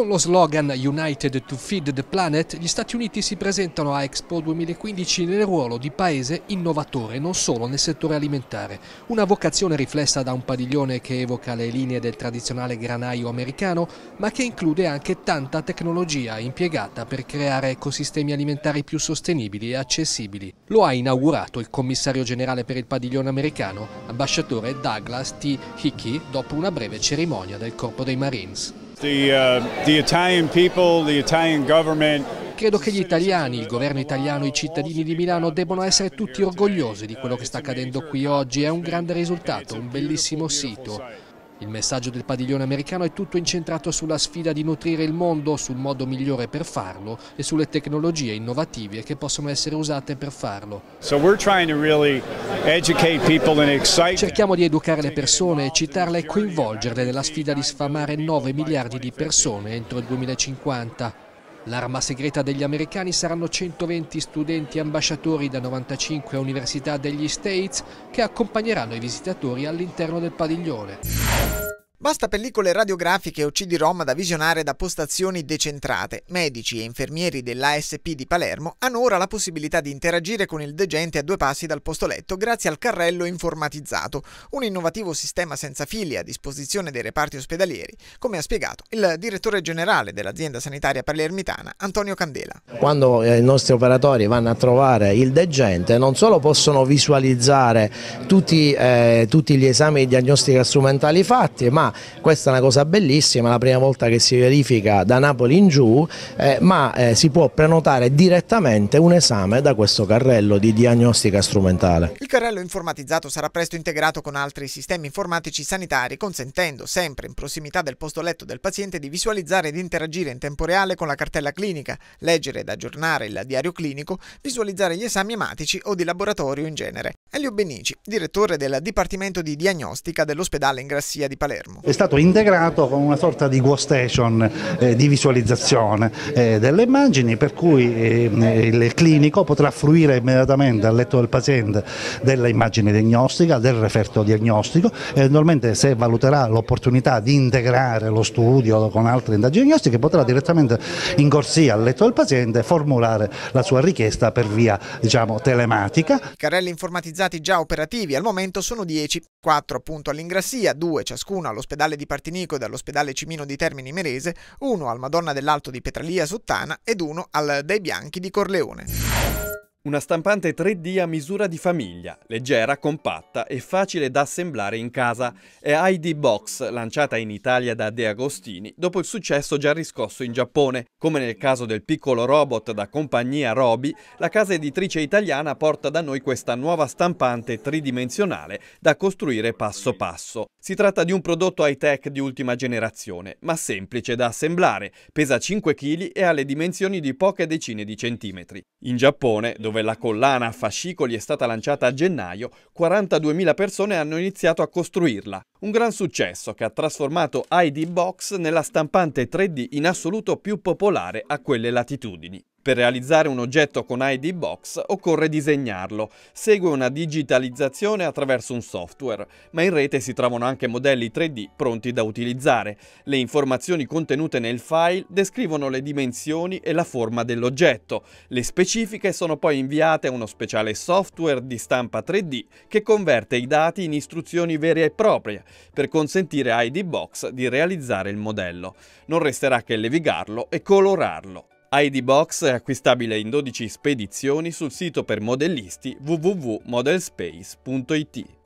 Con lo slogan United to Feed the Planet, gli Stati Uniti si presentano a Expo 2015 nel ruolo di paese innovatore non solo nel settore alimentare, una vocazione riflessa da un padiglione che evoca le linee del tradizionale granaio americano, ma che include anche tanta tecnologia impiegata per creare ecosistemi alimentari più sostenibili e accessibili. Lo ha inaugurato il commissario generale per il padiglione americano, ambasciatore Douglas T. Hickey, dopo una breve cerimonia del Corpo dei Marines. Uh, the, Italian people, the Italian government, Credo che gli italiani, il governo italiano, i cittadini di Milano debbano essere tutti orgogliosi di quello che sta accadendo qui oggi. È un grande risultato, un bellissimo sito. Il messaggio del padiglione americano è tutto incentrato sulla sfida di nutrire il mondo, sul modo migliore per farlo e sulle tecnologie innovative che possono essere usate per farlo. Cerchiamo di educare le persone, eccitarle e coinvolgerle nella sfida di sfamare 9 miliardi di persone entro il 2050. L'arma segreta degli americani saranno 120 studenti ambasciatori da 95 università degli States che accompagneranno i visitatori all'interno del padiglione. Basta pellicole radiografiche o CD-ROM da visionare da postazioni decentrate. Medici e infermieri dell'ASP di Palermo hanno ora la possibilità di interagire con il degente a due passi dal posto letto grazie al carrello informatizzato, un innovativo sistema senza fili a disposizione dei reparti ospedalieri, come ha spiegato il direttore generale dell'azienda sanitaria palermitana Antonio Candela. Quando eh, i nostri operatori vanno a trovare il degente non solo possono visualizzare tutti, eh, tutti gli esami diagnostica strumentali fatti, ma questa è una cosa bellissima, la prima volta che si verifica da Napoli in giù, eh, ma eh, si può prenotare direttamente un esame da questo carrello di diagnostica strumentale. Il carrello informatizzato sarà presto integrato con altri sistemi informatici sanitari, consentendo sempre in prossimità del posto letto del paziente di visualizzare ed interagire in tempo reale con la cartella clinica, leggere ed aggiornare il diario clinico, visualizzare gli esami ematici o di laboratorio in genere. Elio Benici, direttore del Dipartimento di Diagnostica dell'ospedale in Grassia di Palermo. È stato integrato con una sorta di workstation eh, di visualizzazione eh, delle immagini per cui eh, il clinico potrà fruire immediatamente al letto del paziente della immagine diagnostica, del referto diagnostico e normalmente se valuterà l'opportunità di integrare lo studio con altre indagini diagnostiche potrà direttamente in corsia al letto del paziente formulare la sua richiesta per via diciamo, telematica. Carrelli informatizzati già operativi al momento sono 10, 4 appunto all'ingressia, 2 ciascuno allo dall'ospedale di Partinico e dall'ospedale Cimino di Termini Merese, uno al Madonna dell'Alto di Petralia Suttana ed uno al Dei Bianchi di Corleone. Una stampante 3D a misura di famiglia, leggera, compatta e facile da assemblare in casa, è ID Box, lanciata in Italia da De Agostini dopo il successo già riscosso in Giappone. Come nel caso del piccolo robot da compagnia Roby, la casa editrice italiana porta da noi questa nuova stampante tridimensionale da costruire passo passo. Si tratta di un prodotto high-tech di ultima generazione, ma semplice da assemblare, pesa 5 kg e ha le dimensioni di poche decine di centimetri. In Giappone, dove dove la collana a fascicoli è stata lanciata a gennaio, 42.000 persone hanno iniziato a costruirla. Un gran successo che ha trasformato ID Box nella stampante 3D in assoluto più popolare a quelle latitudini. Per realizzare un oggetto con ID Box occorre disegnarlo. Segue una digitalizzazione attraverso un software, ma in rete si trovano anche modelli 3D pronti da utilizzare. Le informazioni contenute nel file descrivono le dimensioni e la forma dell'oggetto. Le specifiche sono poi inviate a uno speciale software di stampa 3D che converte i dati in istruzioni vere e proprie per consentire a ID Box di realizzare il modello. Non resterà che levigarlo e colorarlo. ID Box è acquistabile in 12 spedizioni sul sito per modellisti www.modelspace.it.